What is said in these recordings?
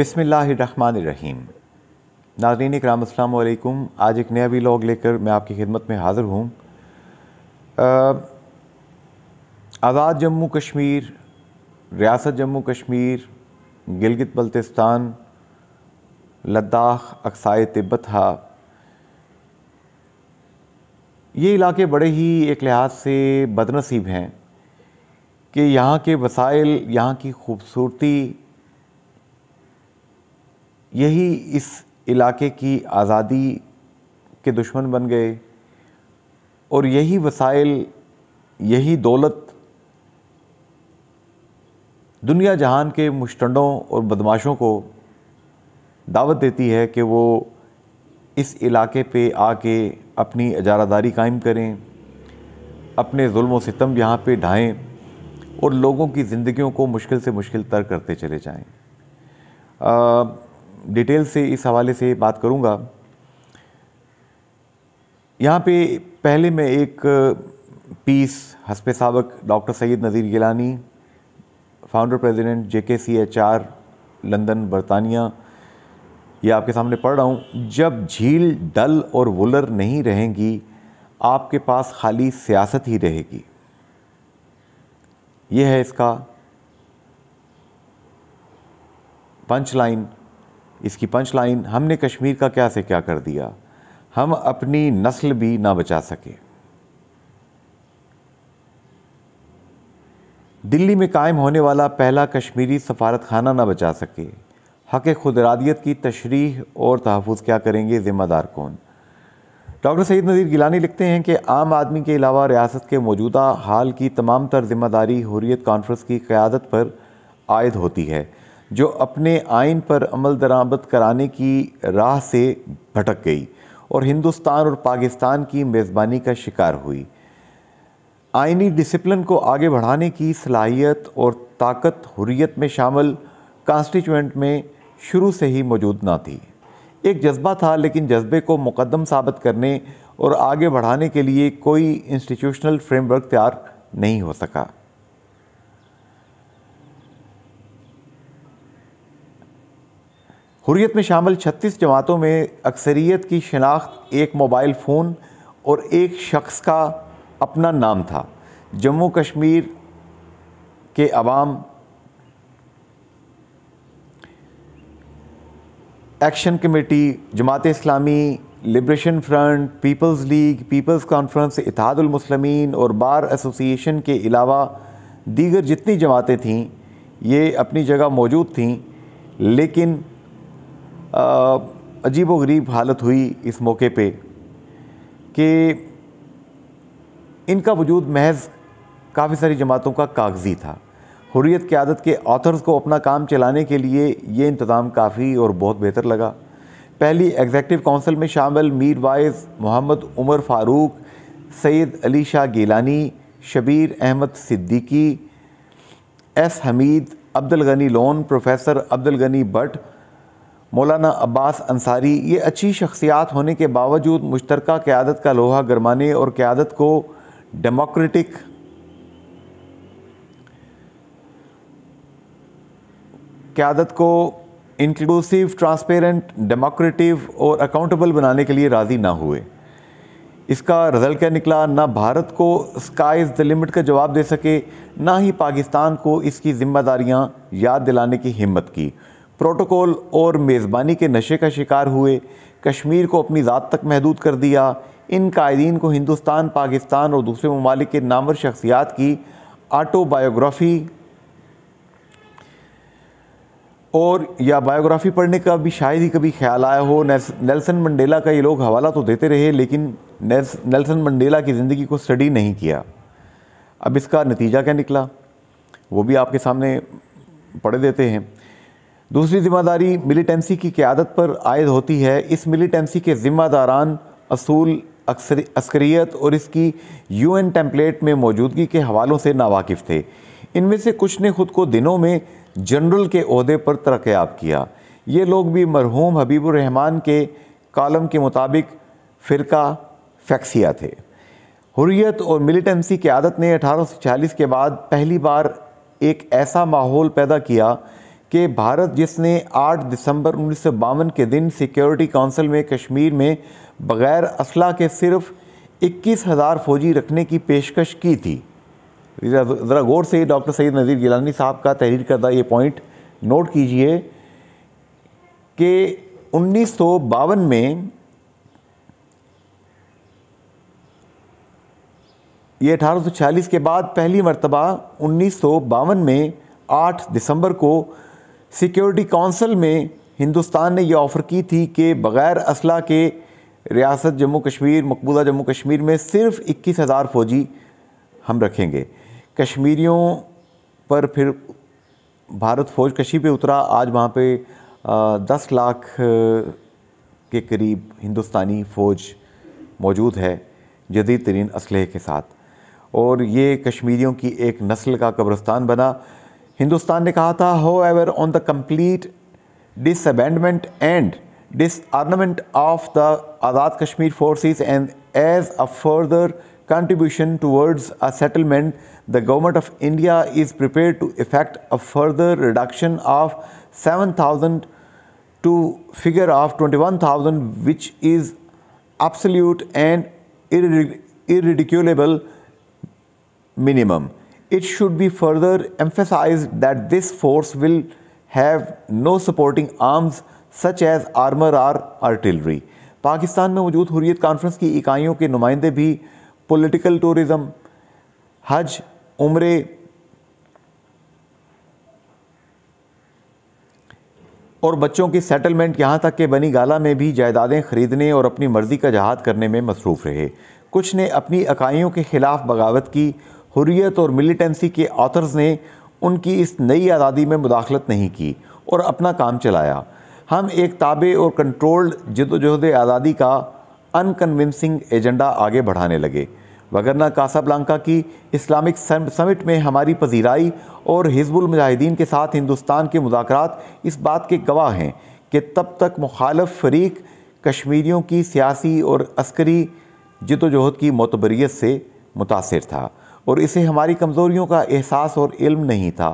बिसमीम नाजरीन कराम अल्लाम आज एक नया वी लॉग लेकर मैं आपकी खिदमत में हाज़िर हूँ आज़ाद जम्मू कश्मीर रियासत जम्मू कश्मीर गिलगित बल्तिस्तान लद्दाख अक्साए तिब्बत हा ये इलाके बड़े ही एक लिहाज से बदनसीब हैं कि यहाँ के वसाइल यहाँ की खूबसूरती यही इस इलाके की आज़ादी के दुश्मन बन गए और यही वसाइल यही दौलत दुनिया जहान के मुस्टंडों और बदमाशों को दावत देती है कि वो इस इलाके पे आके अपनी अजारादारी कायम करें अपने जुल्म सितम यहाँ पे ढाएं और लोगों की ज़िंदगियों को मुश्किल से मुश्किल तर करते चले जाएं। डिटेल से इस हवाले से बात करूँगा यहाँ पे पहले मैं एक पीस हसपे सबक doctor Syed Nazir Gilani founder president J K C H R London बरतानिया ये आपके सामने पढ़ रहा हूँ जब झील डल और वुलर नहीं रहेंगी आपके पास खाली सियासत ही रहेगी यह है इसका पंच लाइन इसकी पंच लाइन हमने कश्मीर का क्या से क्या कर दिया हम अपनी नस्ल भी ना बचा सके दिल्ली में कायम होने वाला पहला कश्मीरी सफारत खाना ना बचा सके हक खुदरादियत की तशरीह और तहफ़ क्या करेंगे ज़िम्मेदार कौन डॉक्टर सईद नज़ीर गिलानी लिखते हैं कि आम आदमी के अलावा रियासत के मौजूदा हाल की तमाम तर जिम्मेदारी हुरियत कॉन्फ्रेंस की क़्यादत पर आयद होती है जो अपने आइन पर अमल दरामद कराने की राह से भटक गई और हिंदुस्तान और पाकिस्तान की मेज़बानी का शिकार हुई आइनी डिसिप्लिन को आगे बढ़ाने की सलाहियत और ताकत हुरियत में शामिल कॉन्स्टिट्यूंट में शुरू से ही मौजूद ना थी एक जज्बा था लेकिन जज्बे को मुकदम साबित करने और आगे बढ़ाने के लिए कोई इंस्टीट्यूशनल फ्रेमवर्क तैयार नहीं हो सका हुरियत में शामिल 36 जमातों में अक्सरियत की शनाख्त एक मोबाइल फ़ोन और एक शख्स का अपना नाम था जम्मू कश्मीर के आवाम action committee Jamaat Islami liberation front people's league people's conference इतिहादुलमसलमिन और बार एसोसिएशन के अलावा दीगर जितनी जमातें थीं ये अपनी जगह मौजूद थीं लेकिन अजीब व गरीब हालत हुई इस मौके पे कि इनका वजूद महज काफ़ी सारी जमातों का कागजी था हुरियत की आदत के ऑथर्स को अपना काम चलाने के लिए ये इंतज़ाम काफ़ी और बहुत बेहतर लगा पहली एग्जेक्टिव काउंसिल में शामिल Mirwaiz Mohammad Umar Farooq Syed Ali Shah Geelani Shabir Ahmad Siddiqui S Hamid Abdul Ghani Lone professor Abdul Ghani Bhat Maulana Abbas Ansari ये अच्छी शख्सियात होने के बावजूद मुश्तर क़्यादत का लोहा गरमाने और क़्यादत को डेमोक्रेटिक क़्यादत को इंक्लूसिव ट्रांसपेरेंट डेमोक्रेटिव और अकाउंटेबल बनाने के लिए राज़ी ना हुए इसका रिजल्ट क्या निकला ना भारत को स्काई द लिमिट का जवाब दे सके ना ही पाकिस्तान को इसकी ज़िम्मेदारियाँ याद दिलाने की हिम्मत की प्रोटोकॉल और मेज़बानी के नशे का शिकार हुए कश्मीर को अपनी ज़ात तक महदूद कर दिया इन कायदीन को हिंदुस्तान पाकिस्तान और दूसरे ममालिक के नामवर शख्सियात की आटोबायोग्राफी और या बायोग्राफी पढ़ने का भी शायद ही कभी ख्याल आया हो नेल्सन मंडेला का ये लोग हवाला तो देते रहे लेकिन नेल्सन मंडेला की ज़िंदगी को स्टडी नहीं किया अब इसका नतीजा क्या निकला वो भी आपके सामने पढ़ देते हैं दूसरी जिम्मेदारी मिलिटेंसी की क्यादत पर आयद होती है इस मिलिटेंसी के ज़िम्मेदारान असूल अक्सर और इसकी यू एन टेम्पलेट में मौजूदगी के हवालों से नावाकिफ़ थे इनमें से कुछ ने ख़ुद को दिनों में जनरल के अहदे पर तरक्याब किया ये लोग भी मरहूम हबीबुररहमान के कॉलम के मुताबिक फ़िरका फैक्सिया थे हुरियत और मिलिटेंसी की आदत ने अठारह के बाद पहली बार एक ऐसा माहौल पैदा किया कि भारत जिसने 8 दिसंबर उन्नीस के दिन सिक्योरिटी काउंसिल में कश्मीर में बग़ैर असला के सिर्फ इक्कीस हज़ार फौजी रखने की पेशकश की थी ज़रा गौर से डॉक्टर सैद नज़ीर गिलानी साहब का तहरीर करदा ये पॉइंट नोट कीजिए कि उन्नीस में ये छियालीस के बाद पहली मरतबा उन्नीस में 8 दिसंबर को सिक्योरिटी काउंसिल में हिंदुस्तान ने यह ऑफ़र की थी कि बग़ैर असला के रियासत जम्मू कश्मीर मकबूजा जम्मू कश्मीर में सिर्फ इक्कीस हज़ार फ़ौजी हम रखेंगे कश्मीरियों पर फिर भारत फौज कशी पे उतरा आज वहाँ पे दस लाख के करीब हिंदुस्तानी फ़ौज मौजूद है जदीद तरीन असलहे के साथ और ये कश्मीरियों की एक नस्ल का कब्रस्तान बना Hindustan ने कहा था however on the complete disarmament of the Azad Kashmir forces and as a further contribution towards a settlement, the government of India is prepared to effect a further reduction of 7,000 to figure of 21,000 which is absolute and irridiculable minimum. It should be further emphasized that this force will have no supporting arms such as armor or artillery. Pakistan में मौजूद हुरियत conference की इकाइयों के नुमाइंदे भी political tourism हज उम्र और बच्चों की सेटलमेंट यहाँ तक के बनी गाला में भी जायदादें ख़रीदने और अपनी मर्ज़ी का जहाद करने में मसरूफ़ रहे कुछ ने अपनी इकाइयों के ख़िलाफ़ बगावत की हुरियत और मिलिटेंसी के ऑथर्स ने उनकी इस नई आज़ादी में मुदाखलत नहीं की और अपना काम चलाया हम एक ताबे और कंट्रोल्ड जदोजहद आज़ादी का अनकन्विंसिंग एजेंडा आगे बढ़ाने लगे वगरना कासाब्लांका की इस्लामिक समिट में हमारी पजीराई और हिजबुल मुजाहिदीन के साथ हिंदुस्तान के मुजाकरात इस बात के गवाह हैं कि तब तक मुखालफ फरीक कश्मीरियों की सियासी और अस्करी जदोजहद की मतबरीत से मुतासर था और इसे हमारी कमज़ोरियों का एहसास और इल्म नहीं था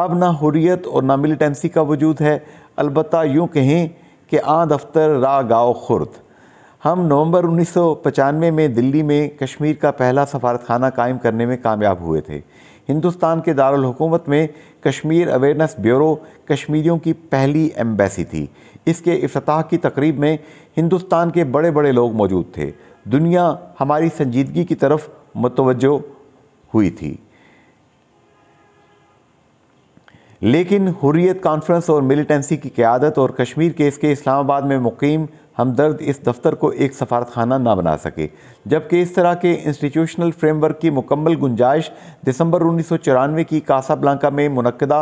अब ना हुरियत और ना मिलिटेंसी का वजूद है अलबत् यूँ कहें कि आ दफ्तर रा गाओ खुर्द हम नवंबर 1995 में दिल्ली में कश्मीर का पहला सफारतखाना कायम करने में कामयाब हुए थे हिंदुस्तान के दारकूमत में कश्मीर अवेयरनेस ब्यूरो कश्मीरियों की पहली एम्बेसी थी इसके अफ्ताह की तकरीब में हिंदुस्तान के बड़े बड़े लोग मौजूद थे दुनिया हमारी संजीदगी की तरफ मतवजो हुई थी लेकिन हुर्रियत कॉन्फ्रेंस और मिलिटेंसी की क़्यादत और कश्मीर केस के इस्लामाबाद में मुकीम हमदर्द इस दफ्तर को एक सफारत खाना ना बना सके जबकि इस तरह के इंस्टीट्यूशनल फ्रेमवर्क की मुकम्मल गुंजाइश दिसंबर उन्नीस सौ चौरानवे की कासाब्लांका में मनदा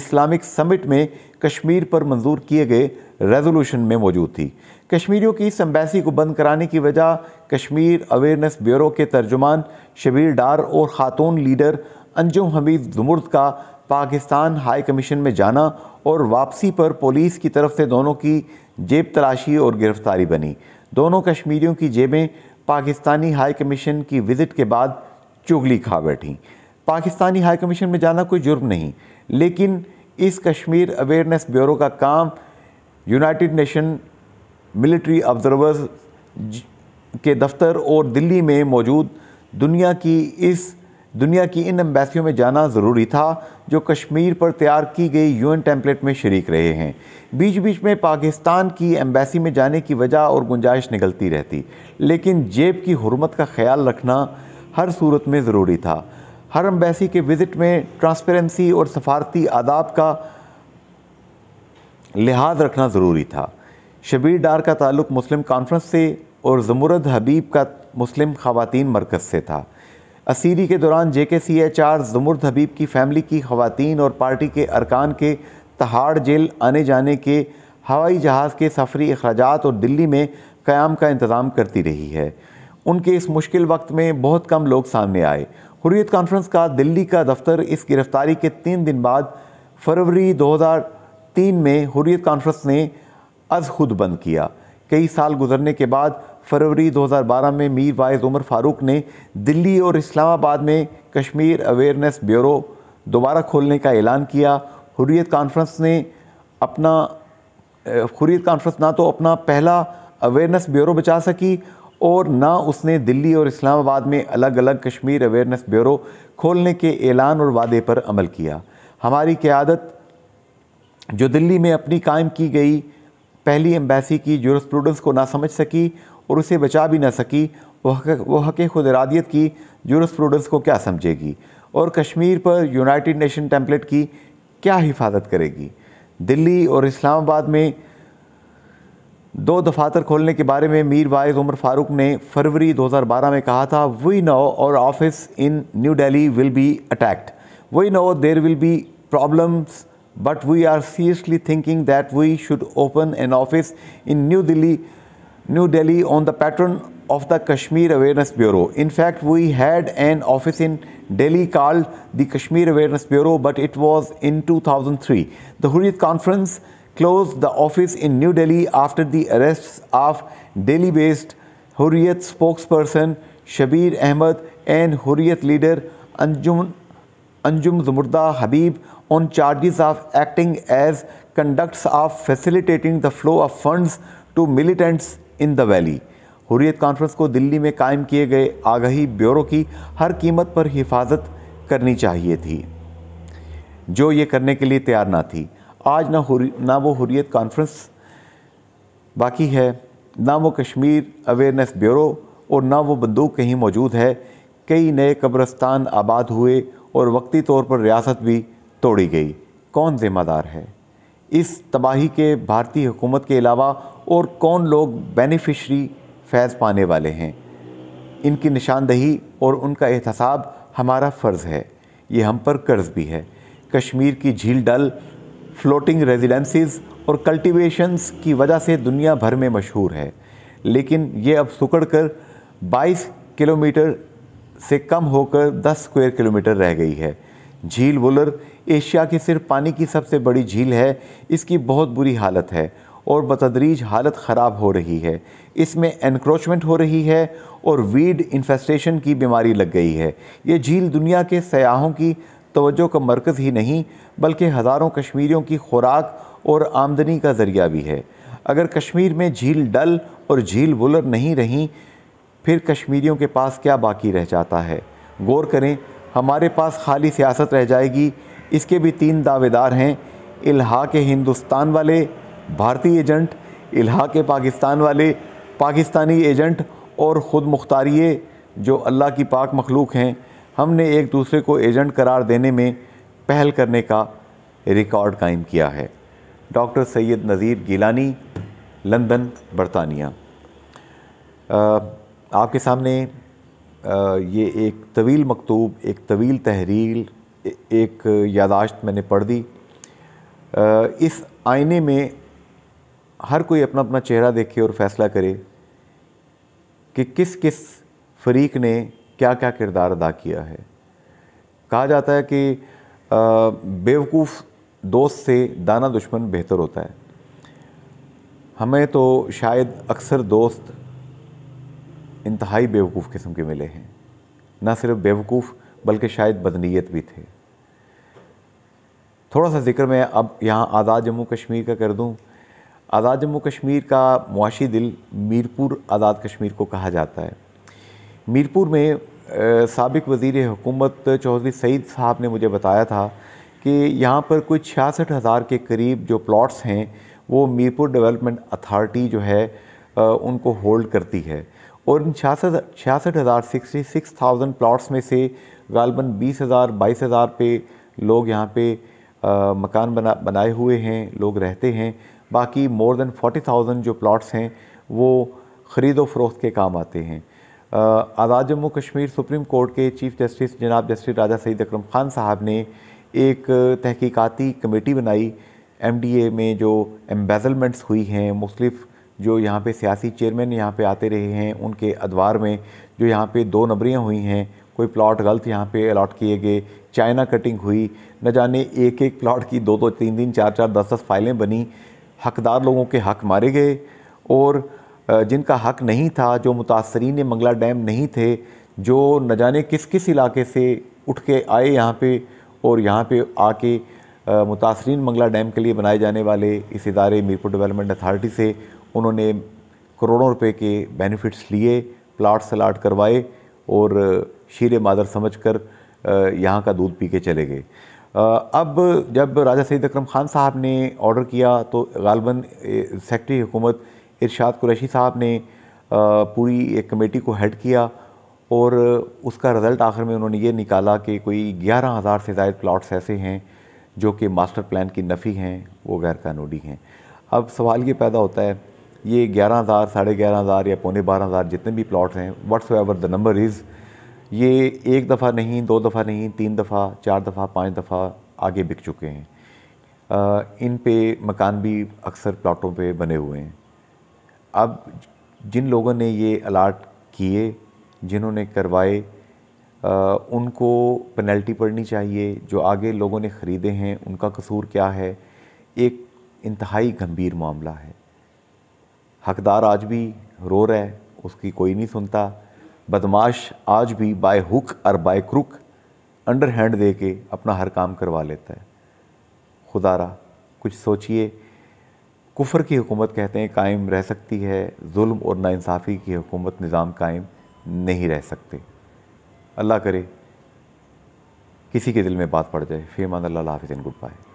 इस्लामिक समिट में कश्मीर पर मंजूर किए गए रेजोल्यूशन में मौजूद थी कश्मीरियों की इस एम्बेसी को बंद कराने की वजह कश्मीर अवेयरनेस ब्यूरो के तर्जुमान शबीर डार और ख़ातून लीडर अंजुम हमीद जुमर्द का पाकिस्तान हाई कमीशन में जाना और वापसी पर पुलिस की तरफ से दोनों की जेब तलाशी और गिरफ्तारी बनी दोनों कश्मीरियों की जेबें पाकिस्तानी हाई कमीशन की विज़िट के बाद चुगली खा बैठी पाकिस्तानी हाई कमीशन में जाना कोई जुर्म नहीं लेकिन इस कश्मीर अवेयरनेस ब्यूरो का काम यूनाइटेड नेशन मिलिट्री ऑब्जर्वर्स के दफ्तर और दिल्ली में मौजूद दुनिया की इस दुनिया की इन एम्बेसियों में जाना ज़रूरी था जो कश्मीर पर तैयार की गई यूएन टेम्पलेट में शरीक रहे हैं बीच बीच में पाकिस्तान की एम्बेसी में जाने की वजह और गुंजाइश निकलती रहती लेकिन जेब की हरमत का ख्याल रखना हर सूरत में ज़रूरी था हर एम्बेसी के विज़िट में ट्रांसपेरेंसी और सफारती आदाब का लिहाज रखना ज़रूरी था शबीर डार का ताल्लुक मुस्लिम कॉन्फ्रेंस से और जमूरद हबीब का मुस्लिम खवातीन मरकज़ से था असीरी के दौरान जे के सी एच आर जमूरद हबीब की फैमिली की खवतिन और पार्टी के अरकान के तहाड़ जेल आने जाने के हवाई जहाज़ के सफरी अखराज और दिल्ली में क़्याम का इंतज़ाम करती रही है उनके इस मुश्किल वक्त में बहुत कम लोग सामने आए हुर्रियत कॉन्फ्रेंस का दिल्ली का दफ्तर इस गिरफ़्तारी के तीन दिन बाद फरवरी दो हज़ार तीन में हुरियत कॉन्फ्रेंस ने अज खुद बंद किया कई साल गुजरने के बाद फरवरी 2012 में मीर वाइज उमर फारूक ने दिल्ली और इस्लामाबाद में कश्मीर अवेयरनेस ब्यूरो दोबारा खोलने का ऐलान किया हुरियत कॉन्फ्रेंस ने अपना हुरियत कॉन्फ्रेंस ना तो अपना पहला अवेयरनेस ब्यूरो बचा सकी और ना उसने दिल्ली और इस्लामाबाद में अलग अलग कश्मीर अवेयरनेस ब्यूरो खोलने के ऐलान और वादे पर अमल किया हमारी क़्यादत जो दिल्ली में अपनी कायम की गई पहली एम्बेसी की जोरस्प्रूडेंस को ना समझ सकी और उसे बचा भी ना सकी वह हक खुद इरादियत की जोरस्प्रूडेंस को क्या समझेगी और कश्मीर पर यूनाइटेड नेशन टेम्पलेट की क्या हिफाजत करेगी दिल्ली और इस्लामाबाद में दो दफातर खोलने के बारे में मीर वाइज उमर फारूक ने फरवरी 2012 में कहा था we know our office in New Delhi will be attacked we know there will be problems but we are seriously thinking that we should open an office in New Delhi, New Delhi on the pattern of the Kashmir Awareness Bureau. In fact, we had an office in Delhi called the Kashmir Awareness Bureau, but it was in 2003. The Hurriyat Conference closed the office in New Delhi after the arrests of Delhi-based Hurriyat spokesperson Shabir Ahmed and Hurriyat leader Anjum Anjum Zumurda Habib on charges of acting as conducts of facilitating the flow of funds to militants in the valley. Hurriyat conference को दिल्ली में कायम किए गए आगही bureau की हर कीमत पर हिफाजत करनी चाहिए थी जो ये करने के लिए तैयार ना थी आज ना ना वो हुरियत कॉन्फ्रेंस बाकी है ना वो कश्मीर अवेयरनेस ब्यूरो और ना वो बंदूक कहीं मौजूद है कई नए कब्रस्तान आबाद हुए और वक्ती तौर पर रियासत भी तोड़ी गई कौन जिम्मेदार है इस तबाही के भारतीय हुकूमत के अलावा और कौन लोग बेनिफिशरी फैज़ पाने वाले हैं इनकी निशानदही और उनका एहतसाब हमारा फ़र्ज़ है ये हम पर कर्ज भी है कश्मीर की झील डल फ्लोटिंग रेजिडेंसीज और कल्टीवेशंस की वजह से दुनिया भर में मशहूर है लेकिन ये अब सुकड़ कर बाईस किलोमीटर से कम होकर 10 स्क्वायर किलोमीटर रह गई है झील वुलर एशिया की सिर्फ पानी की सबसे बड़ी झील है इसकी बहुत बुरी हालत है और बतदरीज हालत ख़राब हो रही है इसमें एनक्रोचमेंट हो रही है और वीड इन्फेस्टेशन की बीमारी लग गई है ये झील दुनिया के सयाहों की तोज्जो का मरकज़ ही नहीं बल्कि हज़ारों कश्मीरियों की खुराक और आमदनी का ज़रिया भी है अगर कश्मीर में झील डल और झील बुलर नहीं रहीं फिर कश्मीरियों के पास क्या बाकी रह जाता है गौर करें हमारे पास खाली सियासत रह जाएगी इसके भी तीन दावेदार हैं इल्हा के हिंदुस्तान वाले भारतीय एजेंट इल्हा के पाकिस्तान वाले पाकिस्तानी एजेंट और ख़ुद मुख्तारिए जो अल्लाह की पाक मखलूक हैं हमने एक दूसरे को एजेंट करार देने में पहल करने का रिकॉर्ड कायम किया है डॉक्टर सैयद नज़ीर गिलानी लंदन बरतानिया आपके सामने ये एक तवील मकतूब एक तवील तहरीर एक यादाश्त मैंने पढ़ दी इस आईने में हर कोई अपना अपना चेहरा देखे और फैसला करे कि किस किस फरीक ने क्या क्या किरदार अदा किया है कहा जाता है कि बेवकूफ़ दोस्त से दाना दुश्मन बेहतर होता है हमें तो शायद अक्सर दोस्त इंतहाई बेवकूफ़ किस्म के मिले हैं ना सिर्फ बेवकूफ़ बल्कि शायद बदनीयत भी थे थोड़ा सा जिक्र मैं अब यहाँ आज़ाद जम्मू कश्मीर का कर दूँ आज़ाद जम्मू कश्मीर का मुआशी दिल मीरपुर आज़ाद कश्मीर को कहा जाता है मीरपुर में सबक वज़ी हुकूमत चौधरी सईद साहब ने मुझे बताया था कि यहाँ पर कोई छियासठ हज़ार के करीब जो प्लॉट्स हैं वो मीरपुर डेवलपमेंट अथार्टी जो है आ, उनको होल्ड करती है और इन छियासठ छियासठ हज़ार सिक्सटी सिक्स थाउजेंड प्लाट्स में से गालबन बीस हज़ार बाईस हज़ार पे लोग यहाँ पे आ, मकान बना बनाए हुए हैं लोग रहते हैं बाकी मोर देन फोटी थाउजेंड जो प्लाट्स हैं वो खरीदो फरोख्त के काम आते हैं आज़ाद जम्मू कश्मीर सुप्रीम कोर्ट के चीफ जस्टिस जनाब जस्टिस राजा सईद अकरम ख़ान साहब ने एक तहकीकती कमेटी बनाई एम डी ए में जो एम्बेजलमेंट्स हुई हैं मुख्तफ जो यहाँ पे सियासी चेयरमैन यहाँ पे आते रहे हैं उनके अदवार में जो यहाँ पे दो नबरियाँ हुई हैं कोई प्लॉट गलत यहाँ पे अलाट किए गए चाइना कटिंग हुई न जाने एक एक प्लॉट की दो दो तीन तीन चार चार दस दस फाइलें बनी हकदार लोगों के हक मारे गए और जिनका हक नहीं था जो मुतासरीन मंगला डैम नहीं थे जो न जाने किस किस इलाके से उठ के आए यहाँ पे और यहाँ पे आके मुतासरीन मंगला डैम के लिए बनाए जाने वाले इस इदारे मीरपुर डेवलपमेंट अथॉरिटी से उन्होंने करोड़ों रुपए के बेनिफिट्स लिए प्लाट्स अलाट करवाए और शीर मादर समझ कर यहाँ का दूध पी के चले गए अब जब राजा सईद अक्रम ख़ान साहब ने ऑर्डर किया तो गालबन सेक्रटरी हुकूमत इरशाद कुरैशी साहब ने पूरी एक कमेटी को हेड किया और उसका रिज़ल्ट आखिर में उन्होंने ये निकाला कि कोई ग्यारह हज़ार से ज़ायद प्लाट्स ऐसे हैं जो कि मास्टर प्लान की नफ़ी हैं वो गैर कानूनी हैं अब सवाल ये पैदा होता है ये ग्यारह हज़ार साढ़े ग्यारह हज़ार या पौने बारह हज़ार जितने भी प्लाट्स हैं whatsoever the number is ये एक दफ़ा नहीं दो दफ़ा नहीं तीन दफ़ा चार दफ़ा पाँच दफ़ा आगे बिक चुके हैं आ, इन पे मकान भी अक्सर प्लाटों पे बने हुए हैं अब जिन लोगों ने ये अलाट किए जिन्होंने करवाए उनको पेनल्टी पड़नी चाहिए जो आगे लोगों ने ख़रीदे हैं उनका कसूर क्या है एक इंतहाई गंभीर मामला है हकदार आज भी रो रहा है उसकी कोई नहीं सुनता बदमाश आज भी बाय हुक और बाय क्रुक अंडर हैंड दे के अपना हर काम करवा लेता है खुदारा कुछ सोचिए कुफर की हुकूमत कहते हैं कायम रह सकती है जुल्म और नाइंसाफ़ी की हुकूमत निज़ाम कायम नहीं रह सकते अल्लाह करे किसी के दिल में बात पड़ जाए फेमान मान अल्लाह हाफिज़ गुड बाय